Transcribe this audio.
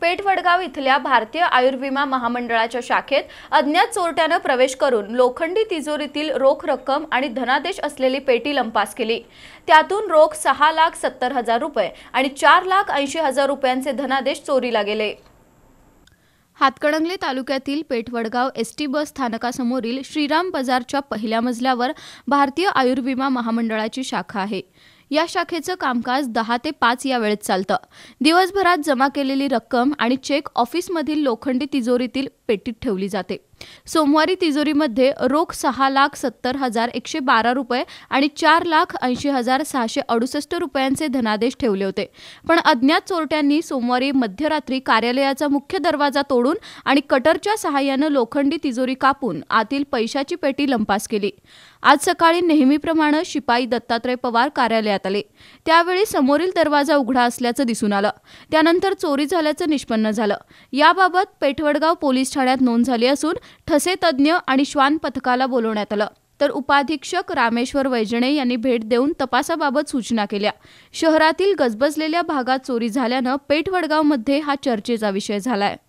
पेठवडगाव इथल्या भारतीय आयुर्विमा महामंडळाच्या शाखेत अज्ञात चोरट्यानं प्रवेश करून लोखंडी तिजोरीतील रोख रक्कम आणि धनादेश असलेली पेटी लंपास केली त्यातून रोख सहा लाख सत्तर हजार रुपये आणि चार लाख ऐंशी हजार रुपयांचे धनादेश चोरीला गेले हातकणंगले तालुक्यातील पेठवडगाव एस टी बस स्थानकासमोरील श्रीराम बाजारच्या पहिल्या मजल्यावर भारतीय आयुर्विमा महामंडळाची शाखा आहे या शाखेचं कामकाज दहा ते पाच या वेळेत चालतं दिवसभरात जमा केलेली रक्कम आणि चेक ऑफिसमधील लोखंडी तिजोरीतील पेटीत ठेवली जाते सोमवारी तिजोरीमध्ये रोख सहा लाख सत्तर हजार एकशे बारा रुपये आणि चार लाख ऐंशी हजार सहाशे अडुसष्ट रुपयांचे धनादेश ठेवले होते पण अज्ञात चोरट्यांनी सोमवारी मध्यरात्री कार्यालयाचा मुख्य दरवाजा तोडून आणि कटरच्या सहाय्यानं लोखंडी तिजोरी कापून आतील पैशाची पेटी लंपास केली आज सकाळी नेहमीप्रमाणे शिपाई दत्तात्रय पवार कार्यालयात आले त्यावेळी समोरील दरवाजा उघडा असल्याचं दिसून आलं त्यानंतर चोरी झाल्याचं निष्पन्न झालं याबाबत पेठवडगाव पोलीस ठाण्यात नोंद झाली असून ठसे तज्ञ आणि श्वान पथकाला बोलवण्यात आलं तर उपाधीक्षक रामेश्वर वैजणे यांनी भेट देऊन तपासाबाबत सूचना केल्या शहरातील गजबजलेल्या भागात चोरी झाल्यानं पेठवडगावमध्ये हा चर्चेचा विषय झालाय